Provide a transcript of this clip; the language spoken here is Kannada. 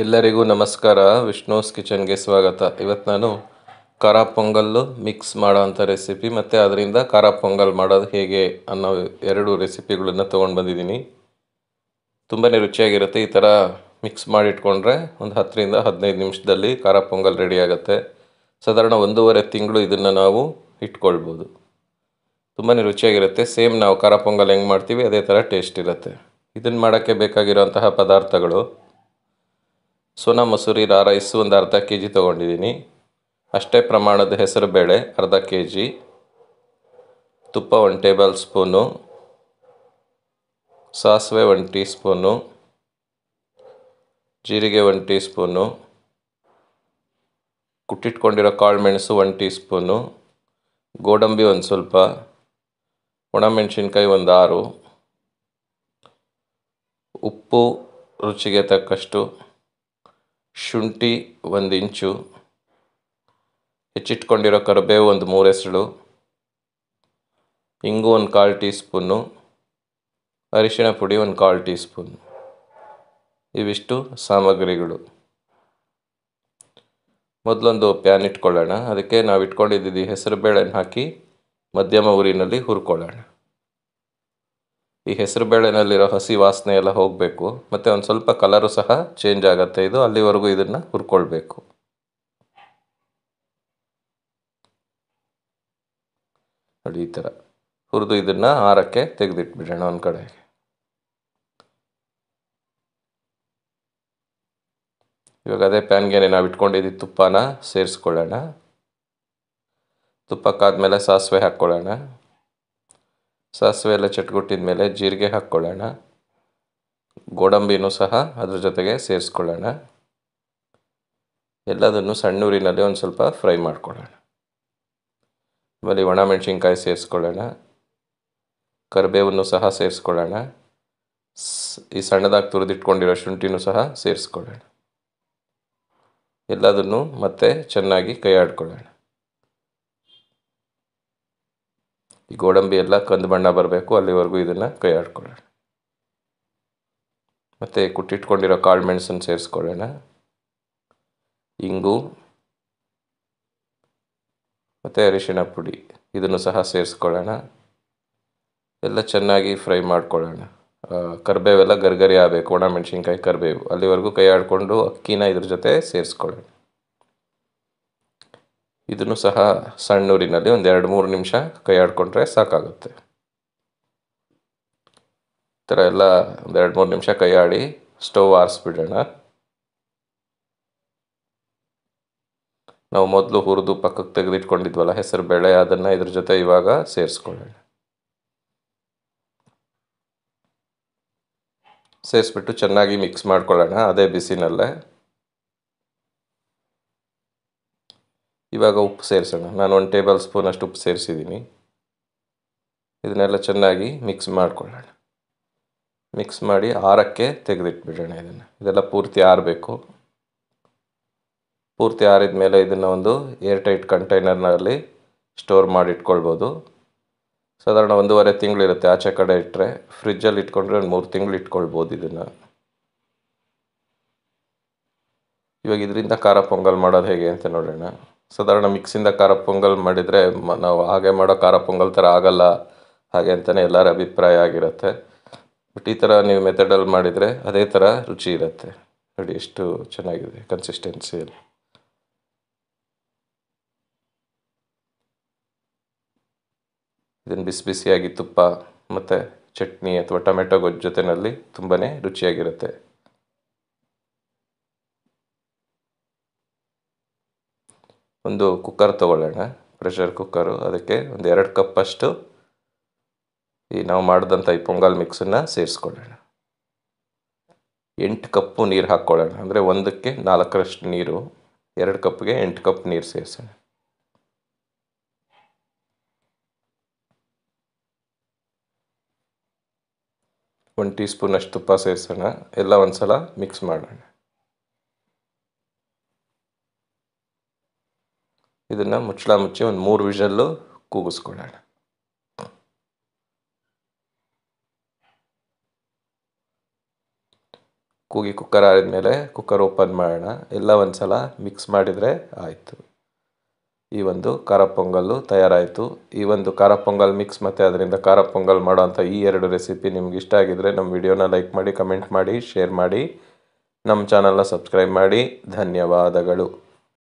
ಎಲ್ಲರಿಗೂ ನಮಸ್ಕಾರ ವಿಷ್ಣೋಸ್ ಕಿಚನ್ಗೆ ಸ್ವಾಗತ ಇವತ್ತು ನಾನು ಖಾರ ಪೊಂಗಲ್ಲು ಮಿಕ್ಸ್ ಮಾಡೋವಂಥ ರೆಸಿಪಿ ಮತ್ತು ಅದರಿಂದ ಖಾರ ಪೊಂಗಲ್ ಮಾಡೋದು ಹೇಗೆ ಅನ್ನೋ ಎರಡು ರೆಸಿಪಿಗಳನ್ನು ತೊಗೊಂಡು ಬಂದಿದ್ದೀನಿ ತುಂಬಾ ರುಚಿಯಾಗಿರುತ್ತೆ ಈ ಥರ ಮಿಕ್ಸ್ ಮಾಡಿಟ್ಕೊಂಡ್ರೆ ಒಂದು ಹತ್ತರಿಂದ ಹದಿನೈದು ನಿಮಿಷದಲ್ಲಿ ಖಾರ ಪೊಂಗಲ್ ರೆಡಿ ಆಗುತ್ತೆ ಸಾಧಾರಣ ಒಂದೂವರೆ ತಿಂಗಳು ಇದನ್ನು ನಾವು ಇಟ್ಕೊಳ್ಬೋದು ತುಂಬಾ ರುಚಿಯಾಗಿರುತ್ತೆ ಸೇಮ್ ನಾವು ಖಾರ ಪೊಂಗಲ್ ಹೆಂಗೆ ಮಾಡ್ತೀವಿ ಅದೇ ಥರ ಟೇಸ್ಟ್ ಇರುತ್ತೆ ಇದನ್ನು ಮಾಡೋಕ್ಕೆ ಬೇಕಾಗಿರುವಂತಹ ಪದಾರ್ಥಗಳು ಸೋನಾ ಮಸೂರಿ ರಾ ರೈಸ್ ಒಂದು ಅರ್ಧ ಕೆ ಜಿ ತೊಗೊಂಡಿದ್ದೀನಿ ಅಷ್ಟೇ ಪ್ರಮಾಣದ ಹೆಸರು ಬೇಳೆ ಅರ್ಧ ಕೆ ಜಿ ತುಪ್ಪ ಒನ್ ಟೇಬಲ್ ಸ್ಪೂನು ಸಾಸಿವೆ ಒಂದು ಟೀ ಸ್ಪೂನು ಜೀರಿಗೆ ಒನ್ ಟೀ ಸ್ಪೂನು ಕುಟ್ಟಿಟ್ಕೊಂಡಿರೋ ಕಾಳು ಮೆಣಸು ಒನ್ ಟೀ ಸ್ಪೂನು ಗೋಡಂಬಿ ಒಂದು ಸ್ವಲ್ಪ ಒಣಮೆಣಸಿನ್ಕಾಯಿ ಒಂದು ಆರು ಉಪ್ಪು ರುಚಿಗೆ ತಕ್ಕಷ್ಟು ಶುಂಠಿ ಒಂದು ಇಂಚು ಹೆಚ್ಚಿಟ್ಕೊಂಡಿರೋ ಕರಿಬೇವು ಒಂದು ಮೂರು ಇಂಗು ಒಂದು ಕಾಲು ಟೀ ಸ್ಪೂನು ಅರಿಶಿಣ ಪುಡಿ ಒಂದು ಕಾಲು ಟೀ ಸ್ಪೂನ್ ಇವಿಷ್ಟು ಸಾಮಗ್ರಿಗಳು ಮೊದಲೊಂದು ಪ್ಯಾನ್ ಇಟ್ಕೊಳ್ಳೋಣ ಅದಕ್ಕೆ ನಾವು ಇಟ್ಕೊಂಡಿದ್ದೀವಿ ಹೆಸರು ಬೇಳೆನ ಹಾಕಿ ಮಧ್ಯಮ ಊರಿನಲ್ಲಿ ಹುರ್ಕೊಳ್ಳೋಣ ಈ ಹೆಸರು ಬೇಳೆನಲ್ಲಿರೋ ಹಸಿ ವಾಸನೆ ಎಲ್ಲ ಹೋಗಬೇಕು ಮತ್ತು ಒಂದು ಸ್ವಲ್ಪ ಕಲರು ಸಹ ಚೇಂಜ್ ಆಗುತ್ತೆ ಇದು ಅಲ್ಲಿವರೆಗೂ ಇದನ್ನು ಹುರ್ಕೊಳ್ಬೇಕು ನೋಡಿ ಈ ಥರ ಹುರಿದು ಇದನ್ನು ಆರಕ್ಕೆ ತೆಗೆದಿಟ್ಬಿಡೋಣ ಒಂದು ಕಡೆ ಇವಾಗ ಅದೇ ಪ್ಯಾನ್ಗೆ ನಾವು ಇಟ್ಕೊಂಡಿದ್ದೀವಿ ತುಪ್ಪನ ಸೇರಿಸ್ಕೊಳ್ಳೋಣ ತುಪ್ಪಕ್ಕಾದ್ಮೇಲೆ ಸಾಸಿವೆ ಹಾಕ್ಕೊಳ್ಳೋಣ ಸಾಸಿವೆ ಎಲ್ಲ ಚಟ್ಗುಟ್ಟಿದ ಮೇಲೆ ಜೀರಿಗೆ ಹಾಕ್ಕೊಳ್ಳೋಣ ಗೋಡಂಬಿನೂ ಸಹ ಅದ್ರ ಜೊತೆಗೆ ಸೇರಿಸ್ಕೊಳ್ಳೋಣ ಎಲ್ಲದನ್ನು ಸಣ್ಣ ಊರಿನಲ್ಲಿ ಒಂದು ಸ್ವಲ್ಪ ಫ್ರೈ ಮಾಡ್ಕೊಳ್ಳೋಣ ಆಮೇಲೆ ಒಣಮೆಣಸಿನ್ಕಾಯಿ ಸೇರಿಸ್ಕೊಳ್ಳೋಣ ಕರಿಬೇವನ್ನು ಸಹ ಸೇರಿಸ್ಕೊಳ್ಳೋಣ ಈ ಸಣ್ಣದಾಗಿ ತುರಿದಿಟ್ಕೊಂಡಿರೋ ಶುಂಠಿನೂ ಸಹ ಸೇರಿಸ್ಕೊಳ್ಳೋಣ ಎಲ್ಲದನ್ನು ಮತ್ತೆ ಚೆನ್ನಾಗಿ ಕೈ ಆಡ್ಕೊಳ್ಳೋಣ ಈ ಗೋಡಂಬಿ ಎಲ್ಲ ಕಂದು ಬಣ್ಣ ಬರಬೇಕು ಅಲ್ಲಿವರೆಗೂ ಇದನ್ನು ಕೈ ಆಡ್ಕೊಳ್ಳೋಣ ಮತ್ತು ಕುಟ್ಟಿಟ್ಕೊಂಡಿರೋ ಕಾಳು ಮೆಣಸನ್ನು ಸೇರಿಸ್ಕೊಳ್ಳೋಣ ಇಂಗು ಮತ್ತು ಅರಿಶಿಣ ಪುಡಿ ಇದನ್ನು ಸಹ ಸೇರಿಸ್ಕೊಳ್ಳೋಣ ಎಲ್ಲ ಚೆನ್ನಾಗಿ ಫ್ರೈ ಮಾಡ್ಕೊಳ್ಳೋಣ ಕರಿಬೇವೆಲ್ಲ ಗರ್ಗರಿ ಆಗಬೇಕು ಒಣ ಮೆಣಸಿನ್ಕಾಯಿ ಕರಿಬೇವು ಅಲ್ಲಿವರೆಗೂ ಕೈ ಆಡಿಕೊಂಡು ಅಕ್ಕಿನ ಇದ್ರ ಜೊತೆ ಸೇರಿಸ್ಕೊಳ್ಳೋಣ ಇದನ್ನು ಸಹ ಸಣ್ಣೂರಿನಲ್ಲಿ ಒಂದು ಎರಡು ಮೂರು ನಿಮಿಷ ಕೈಯಾಡ್ಕೊಂಡ್ರೆ ಸಾಕಾಗುತ್ತೆ ಈ ಥರ ಎಲ್ಲ ಒಂದು ಎರಡು ಮೂರು ನಿಮಿಷ ಕೈಯಾಡಿ ಸ್ಟೌವ್ ಆರಿಸ್ಬಿಡೋಣ ನಾವು ಮೊದಲು ಹುರಿದು ಪಕ್ಕಕ್ಕೆ ತೆಗೆದಿಟ್ಕೊಂಡಿದ್ವಲ್ಲ ಹೆಸರು ಬೇಳೆ ಅದನ್ನು ಇದ್ರ ಜೊತೆ ಇವಾಗ ಸೇರಿಸ್ಕೊಳ್ಳೋಣ ಸೇರಿಸ್ಬಿಟ್ಟು ಚೆನ್ನಾಗಿ ಮಿಕ್ಸ್ ಮಾಡ್ಕೊಳ್ಳೋಣ ಅದೇ ಬಿಸಿನಲ್ಲೇ ಇವಾಗ ಉಪ್ಪು ಸೇರಿಸೋಣ ನಾನು ಒಂದು ಟೇಬಲ್ ಸ್ಪೂನಷ್ಟು ಉಪ್ಪು ಸೇರಿಸಿದ್ದೀನಿ ಇದನ್ನೆಲ್ಲ ಚೆನ್ನಾಗಿ ಮಿಕ್ಸ್ ಮಾಡಿಕೊಳ್ಳೋಣ ಮಿಕ್ಸ್ ಮಾಡಿ ಆರಕ್ಕೆ ತೆಗೆದಿಟ್ಬಿಡೋಣ ಇದನ್ನು ಇದೆಲ್ಲ ಪೂರ್ತಿ ಆರಬೇಕು ಪೂರ್ತಿ ಆರಿದ ಮೇಲೆ ಇದನ್ನು ಒಂದು ಏರ್ ಟೈಟ್ ಕಂಟೈನರ್ನಲ್ಲಿ ಸ್ಟೋರ್ ಮಾಡಿ ಇಟ್ಕೊಳ್ಬೋದು ಸಾಧಾರಣ ಒಂದೂವರೆ ತಿಂಗಳಿರುತ್ತೆ ಆಚೆ ಕಡೆ ಇಟ್ಟರೆ ಫ್ರಿಜ್ಜಲ್ಲಿ ಇಟ್ಕೊಂಡ್ರೆ ಒಂದು ಮೂರು ತಿಂಗಳು ಇಟ್ಕೊಳ್ಬೋದು ಇದನ್ನು ಇವಾಗ ಇದರಿಂದ ಖಾರ ಪೊಂಗಲ್ ಮಾಡೋದು ಹೇಗೆ ಅಂತ ನೋಡೋಣ ಸಾಧಾರಣ ಮಿಕ್ಸಿಂದ ಖಾರ ಪೊಂಗಲ್ ಮಾಡಿದರೆ ಮ ನಾವು ಹಾಗೆ ಮಾಡೋ ಖಾರ ಪೊಂಗಲ್ ಥರ ಆಗಲ್ಲ ಹಾಗೆ ಅಂತಲೇ ಎಲ್ಲರ ಅಭಿಪ್ರಾಯ ಆಗಿರುತ್ತೆ ಬಟ್ ಈ ಥರ ನೀವು ಮೆಥಡಲ್ಲಿ ಮಾಡಿದರೆ ಅದೇ ಥರ ರುಚಿ ಇರುತ್ತೆ ನೋಡಿ ಎಷ್ಟು ಚೆನ್ನಾಗಿದೆ ಕನ್ಸಿಸ್ಟೆನ್ಸಿಯಲ್ಲಿ ಇದನ್ನು ಬಿಸಿ ಬಿಸಿಯಾಗಿ ತುಪ್ಪ ಮತ್ತು ಚಟ್ನಿ ಅಥವಾ ಟೊಮೆಟೊ ಗೊಜ್ಜು ಜೊತೆಯಲ್ಲಿ ತುಂಬಾ ರುಚಿಯಾಗಿರುತ್ತೆ ಒಂದು ಕುಕ್ಕರ್ ತೊಗೊಳ್ಳೋಣ ಪ್ರೆಷರ್ ಕುಕ್ಕರು ಅದಕ್ಕೆ ಒಂದು ಎರಡು ಕಪ್ಪಷ್ಟು ಈ ನಾವು ಮಾಡಿದಂಥ ಈ ಪೊಂಗಲ್ ಮಿಕ್ಸನ್ನು ಸೇರಿಸ್ಕೊಳ್ಳೋಣ ಎಂಟು ಕಪ್ಪು ನೀರು ಹಾಕ್ಕೊಳ್ಳೋಣ ಅಂದರೆ ಒಂದಕ್ಕೆ ನಾಲ್ಕರಷ್ಟು ನೀರು ಎರಡು ಕಪ್ಗೆ ಎಂಟು ಕಪ್ ನೀರು ಸೇರಿಸೋಣ ಒಂದು ಟೀ ಸ್ಪೂನಷ್ಟು ತುಪ್ಪ ಸೇರಿಸೋಣ ಎಲ್ಲ ಒಂದು ಸಲ ಮಿಕ್ಸ್ ಮಾಡೋಣ ಇದನ್ನು ಮುಚ್ಚಳ ಮುಚ್ಚಿ ಒಂದು ಮೂರು ವಿಷಲ್ಲು ಕೂಗಿಸ್ಕೊಳ್ಳೋಣ ಕೂಗಿ ಕುಕ್ಕರ್ ಮೇಲೆ ಕುಕ್ಕರ್ ಓಪನ್ ಮಾಡೋಣ ಎಲ್ಲ ಒಂದು ಸಲ ಮಿಕ್ಸ್ ಮಾಡಿದರೆ ಆಯಿತು ಈ ಒಂದು ಖಾರ ಪೊಂಗಲ್ಲು ತಯಾರಾಯಿತು ಈ ಒಂದು ಖಾರ ಪೊಂಗಲ್ ಮಿಕ್ಸ್ ಮತ್ತು ಅದರಿಂದ ಖಾರ ಪೊಂಗಲ್ ಮಾಡೋವಂಥ ಈ ಎರಡು ರೆಸಿಪಿ ನಿಮ್ಗೆ ಇಷ್ಟ ಆಗಿದರೆ ನಮ್ಮ ವಿಡಿಯೋನ ಲೈಕ್ ಮಾಡಿ ಕಮೆಂಟ್ ಮಾಡಿ ಶೇರ್ ಮಾಡಿ ನಮ್ಮ ಚಾನಲ್ನ ಸಬ್ಸ್ಕ್ರೈಬ್ ಮಾಡಿ ಧನ್ಯವಾದಗಳು